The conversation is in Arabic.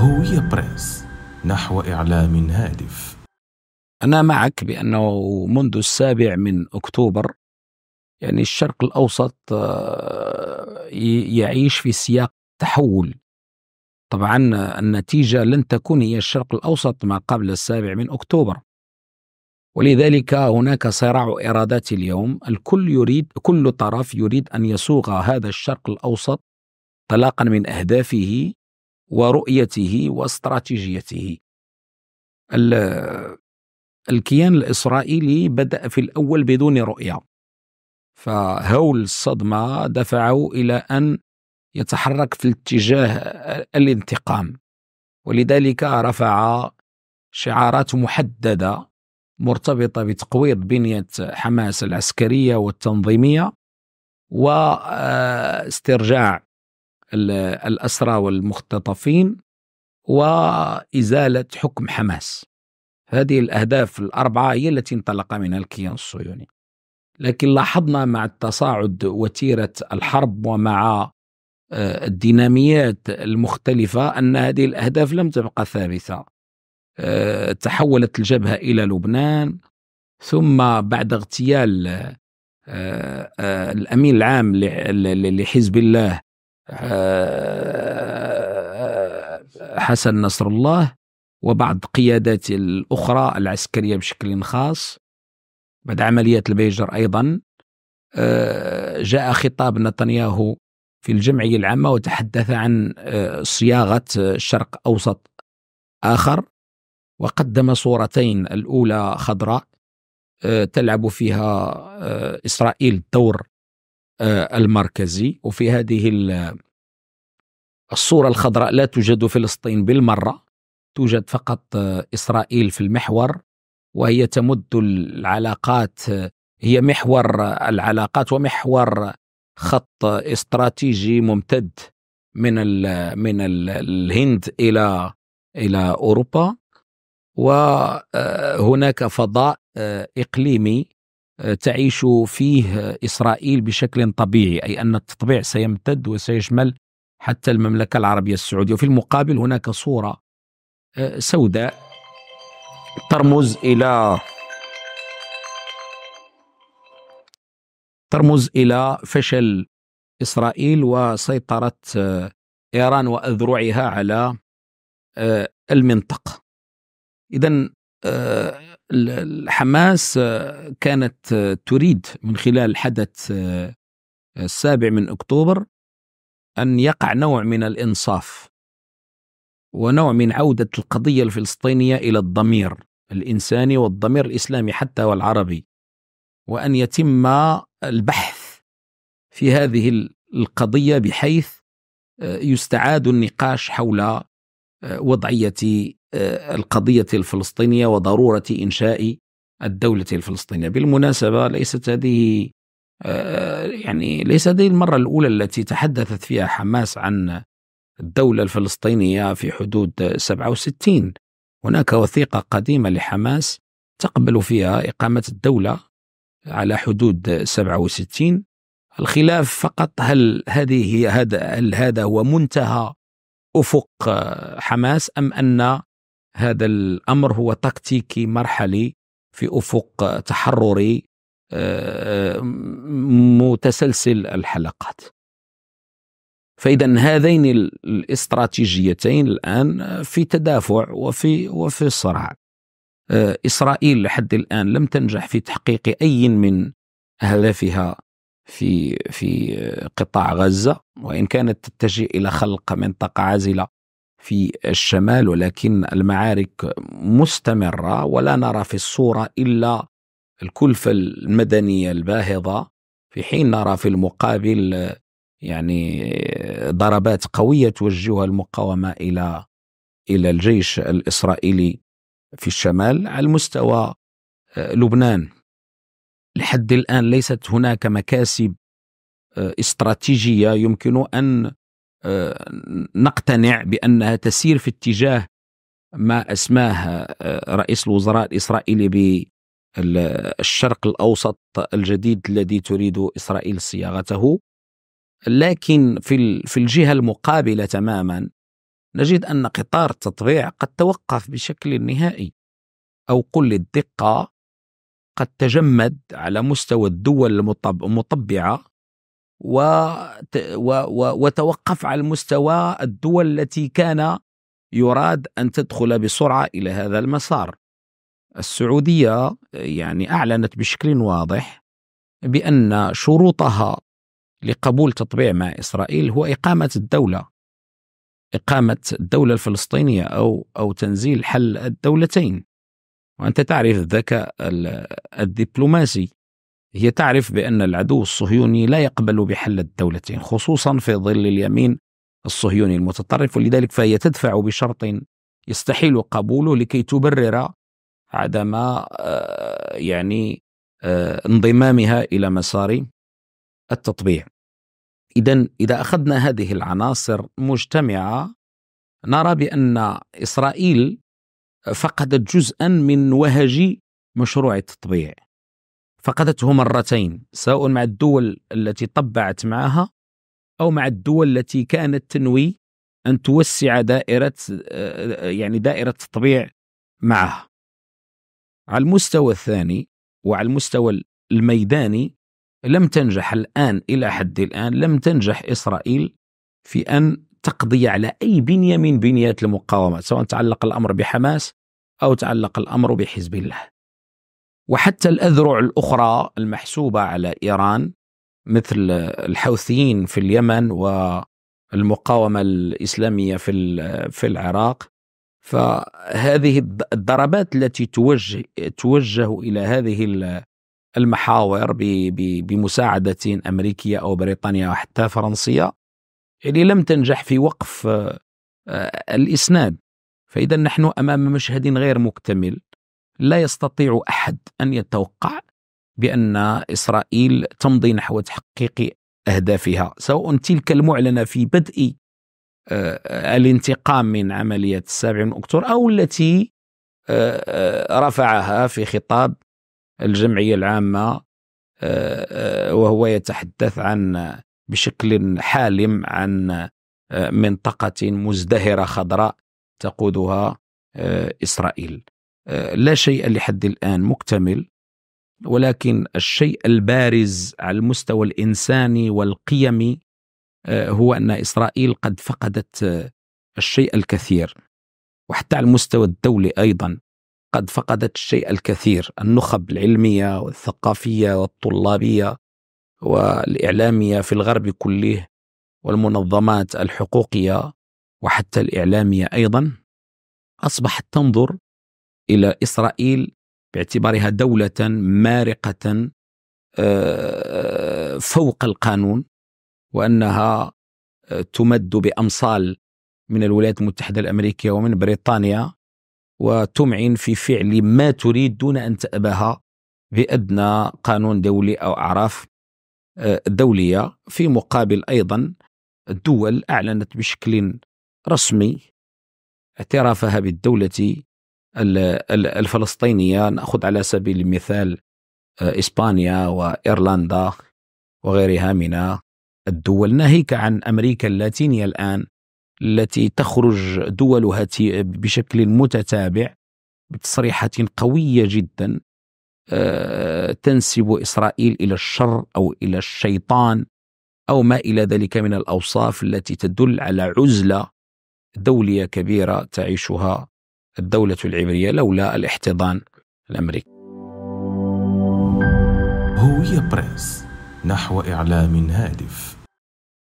هوية بريس نحو إعلام هادف أنا معك بأنه منذ السابع من أكتوبر يعني الشرق الأوسط آه، يعيش في سياق تحول طبعا النتيجة لن تكون هي الشرق الأوسط ما قبل السابع من أكتوبر ولذلك هناك صراع إرادات اليوم الكل يريد كل طرف يريد أن يصوغ هذا الشرق الأوسط طلاقا من أهدافه ورؤيته واستراتيجيته الكيان الإسرائيلي بدأ في الأول بدون رؤية فهول الصدمة دفعه إلى أن يتحرك في اتجاه الانتقام ولذلك رفع شعارات محددة مرتبطة بتقويض بنية حماس العسكرية والتنظيمية واسترجاع الأسرى والمختطفين وإزالة حكم حماس هذه الأهداف الأربعة هي التي انطلق منها الكيان الصهيوني لكن لاحظنا مع التصاعد وتيرة الحرب ومع آه، الديناميات المختلفة أن هذه الأهداف لم تبقى ثابتة آه، تحولت الجبهة إلى لبنان ثم بعد اغتيال آه، الأمين العام لحزب الله آه، حسن نصر الله وبعض قيادات الأخرى العسكرية بشكل خاص بعد عملية البيجر أيضا آه، جاء خطاب نتنياهو في الجمعية العامة وتحدث عن آه، صياغة شرق أوسط آخر وقدم صورتين الأولى خضراء تلعب فيها إسرائيل دور آه، المركزي وفي هذه الصورة الخضراء لا توجد فلسطين بالمرة توجد فقط آه، إسرائيل في المحور وهي تمد العلاقات آه، هي محور العلاقات ومحور خط استراتيجي ممتد من الـ من الـ الهند الى الى اوروبا وهناك فضاء اقليمي تعيش فيه اسرائيل بشكل طبيعي اي ان التطبيع سيمتد وسيشمل حتى المملكه العربيه السعوديه وفي المقابل هناك صوره آه، سوداء ترمز الى ترمز الى فشل اسرائيل وسيطره آه، ايران واذرعها على آه، المنطقه. اذا حماس آه، كانت آه، تريد من خلال حدث آه، السابع من اكتوبر ان يقع نوع من الانصاف ونوع من عوده القضيه الفلسطينيه الى الضمير الانساني والضمير الاسلامي حتى والعربي وان يتم البحث في هذه القضيه بحيث يستعاد النقاش حول وضعيه آه، القضيه الفلسطينيه وضروره انشاء الدوله الفلسطينيه، بالمناسبه ليست هذه آه، يعني ليس هذه المره الاولى التي تحدثت فيها حماس عن الدوله الفلسطينيه في حدود 67 هناك وثيقه قديمه لحماس تقبل فيها اقامه الدوله على حدود 67 الخلاف فقط هل هذه هي هذا هل هذا هو منتهى افق حماس ام ان هذا الامر هو تكتيكي مرحلي في افق تحرري آه، متسلسل الحلقات فاذا هذين الاستراتيجيتين الان في تدافع وفي وفي صراع آه، اسرائيل لحد الان لم تنجح في تحقيق اي من اهدافها في في قطاع غزه وان كانت تتجه الى خلق منطقه عازله في الشمال ولكن المعارك مستمره ولا نرى في الصوره الا الكلفه المدنيه الباهظه في حين نرى في المقابل يعني ضربات قويه توجهها المقاومه الى الى الجيش الاسرائيلي في الشمال على مستوى آه، لبنان لحد الآن ليست هناك مكاسب آه، استراتيجية يمكن أن آه، نقتنع بأنها تسير في اتجاه ما أسماه آه، رئيس الوزراء الإسرائيلي بالشرق الأوسط الجديد الذي تريد إسرائيل صياغته لكن في في الجهة المقابلة تماما نجد أن قطار التطبيع قد توقف بشكل نهائي أو قل للدقة قد تجمد على مستوى الدول المطبعة وتوقف على مستوى الدول التي كان يراد أن تدخل بسرعة إلى هذا المسار السعودية يعني أعلنت بشكل واضح بأن شروطها لقبول تطبيع مع إسرائيل هو إقامة الدولة إقامة الدولة الفلسطينية أو أو تنزيل حل الدولتين وأنت تعرف الذكاء الدبلوماسي هي تعرف بأن العدو الصهيوني لا يقبل بحل الدولتين خصوصا في ظل اليمين الصهيوني المتطرف ولذلك فهي تدفع بشرط يستحيل قبوله لكي تبرر عدم آه، يعني آه، انضمامها إلى مسار التطبيع إذا إذا أخذنا هذه العناصر مجتمعة نرى بأن إسرائيل فقدت جزءا من وهج مشروع التطبيع فقدته مرتين سواء مع الدول التي طبعت معها أو مع الدول التي كانت تنوي أن توسع دائرة يعني دائرة التطبيع معها على المستوى الثاني وعلى المستوى الميداني لم تنجح الآن إلى حد الآن لم تنجح إسرائيل في أن التقضية على أي بنية من بنيات المقاومة سواء تعلق الأمر بحماس أو تعلق الأمر بحزب الله وحتى الأذرع الأخرى المحسوبة على إيران مثل الحوثيين في اليمن والمقاومة الإسلامية في, في العراق فهذه الضربات التي توجه, توجه إلى هذه المحاور بمساعدة أمريكية أو بريطانية وحتى فرنسية يعني لم تنجح في وقف آه، آه، الاسناد فاذا نحن امام مشهد غير مكتمل لا يستطيع احد ان يتوقع بان اسرائيل تمضي نحو تحقيق اهدافها سواء تلك المعلنه في بدء آه، الانتقام من عمليه السابع من اكتوبر او التي رفعها في خطاب الجمعيه العامه وهو يتحدث عن بشكل حالم عن آه، منطقة مزدهرة خضراء تقودها آه، إسرائيل آه، لا شيء لحد الآن مكتمل ولكن الشيء البارز على المستوى الإنساني والقيمي هو أن إسرائيل قد فقدت الشيء الكثير وحتى على المستوى الدولي أيضا قد فقدت الشيء الكثير النخب العلمية والثقافية والطلابية والإعلامية في الغرب كله والمنظمات الحقوقية وحتى الإعلامية أيضا أصبحت تنظر إلى إسرائيل باعتبارها دولة مارقة آه، فوق القانون وأنها آه، تمد بأمصال من الولايات المتحدة الأمريكية ومن بريطانيا وتمعن في فعل ما تريد دون أن تأبها بأدنى قانون دولي أو أعراف دولية في مقابل أيضا الدول أعلنت بشكل رسمي اعترافها بالدولة الفلسطينية نأخذ على سبيل المثال آه، إسبانيا وإيرلندا وغيرها من الدول ناهيك عن أمريكا اللاتينية الآن التي تخرج دولها بشكل متتابع بتصريحات قوية جدا تنسب إسرائيل إلى الشر أو إلى الشيطان أو ما إلى ذلك من الأوصاف التي تدل على عزلة دولية كبيرة تعيشها الدولة العبرية لولا الاحتضان الأمريكي هوية بريس نحو إعلام هادف